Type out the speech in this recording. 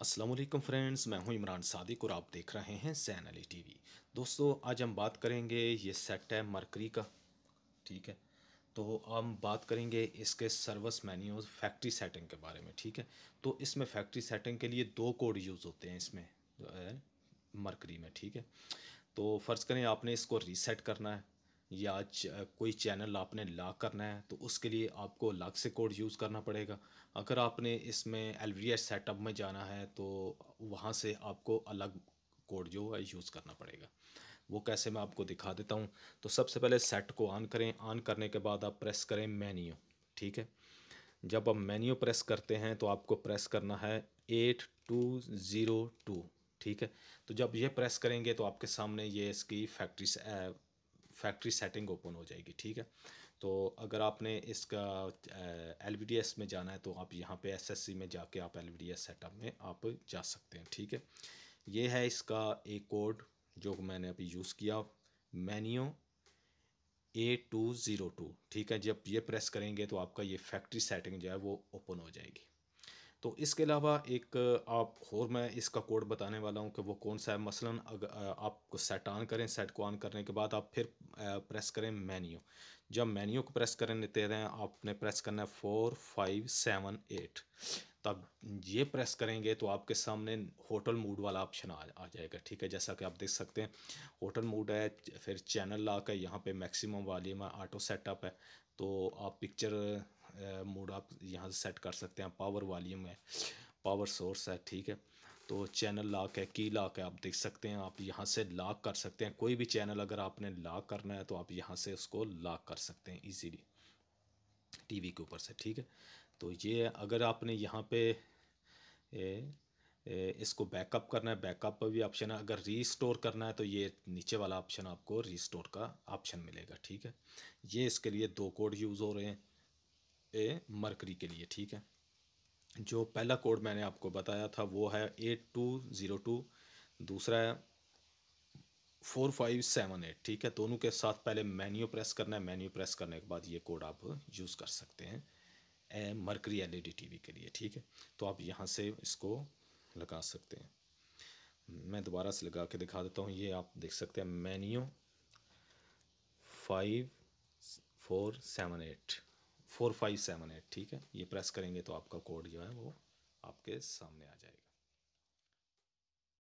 Aslam friends मैं हूं इमरान सादिक और आप देख रहे हैं सैन अली टी दोस्तों आज हम बात करेंगे ये सेट है मरकरी का ठीक है तो हम बात करेंगे इसके सर्विस मैन्यूज फैक्ट्री सेटिंग के बारे में ठीक है तो इसमें फैक्ट्री सेटिंग के लिए दो कोड यूज़ होते हैं इसमें मरकरी में ठीक है तो फ़र्ज़ करें आपने इसको रीसेट करना है या कोई चैनल आपने लॉक करना है तो उसके लिए आपको अलग से कोड यूज़ करना पड़ेगा अगर आपने इसमें एल सेटअप में जाना है तो वहाँ से आपको अलग कोड जो है यूज़ करना पड़ेगा वो कैसे मैं आपको दिखा देता हूँ तो सबसे पहले सेट को ऑन करें ऑन करने के बाद आप प्रेस करें मेन्यू ठीक है जब आप मेन्यू प्रेस करते हैं तो आपको प्रेस करना है एट टू ज़ीरो टू ठीक है तो जब ये प्रेस करेंगे तो आपके सामने ये इसकी फैक्ट्री फैक्ट्री सेटिंग ओपन हो जाएगी ठीक है तो अगर आपने इसका एल में जाना है तो आप यहाँ पे एसएससी में जाके आप एल सेटअप में आप जा सकते हैं ठीक है ये है इसका एक कोड जो मैंने अभी यूज़ किया menu A two zero two ठीक है जब ये प्रेस करेंगे तो आपका ये फैक्ट्री सेटिंग जो है वो ओपन हो जाएगी तो इसके अलावा एक आप और मैं इसका कोड बताने वाला हूँ कि वो कौन सा है मसलन अगर आप सेट ऑन करें सेट को ऑन करने के बाद आप फिर प्रेस करें मेन्यू जब मेन्यू को प्रेस करें देते रहें आपने प्रेस करना है फोर फाइव सेवन एट तब तो ये प्रेस करेंगे तो आपके सामने होटल मोड वाला ऑप्शन आ, आ जाएगा ठीक है जैसा कि आप देख सकते हैं होटल मोड है फिर चैनल ला है यहाँ पर मैक्सीम वालीम है ऑटो सेटअप है तो आप पिक्चर मोड आप यहाँ से सेट कर सकते हैं पावर वॉल्यूम है पावर सोर्स है ठीक है तो चैनल लॉक है की लॉक है आप देख सकते हैं आप यहाँ से लॉक कर सकते हैं कोई भी चैनल अगर आपने लॉक करना है तो आप यहाँ से उसको लॉक कर सकते हैं इजीली टीवी के ऊपर से ठीक है तो ये अगर आपने यहाँ पे ए, ए, इसको बैकअप करना है बैकअप पर भी ऑप्शन है अगर रीस्टोर करना है तो ये नीचे वाला ऑप्शन आपको रीस्टोर का ऑप्शन मिलेगा ठीक है ये इसके लिए दो कोड यूज़ हो रहे हैं ए मरकरी के लिए ठीक है जो पहला कोड मैंने आपको बताया था वो है एट टू ज़ीरो टू दूसरा है फोर फाइव सेवन एट ठीक है दोनों के साथ पहले मेन्यू प्रेस करना है मेन्यू प्रेस करने के बाद ये कोड आप यूज़ कर सकते हैं mercury L E D T V के लिए ठीक है तो आप यहाँ से इसको लगा सकते हैं मैं दोबारा से लगा के दिखा देता हूँ ये आप देख सकते हैं menu five four seven eight four five seven eight ठीक है ये प्रेस करेंगे तो आपका कोड जो है वो आपके सामने आ जाएगा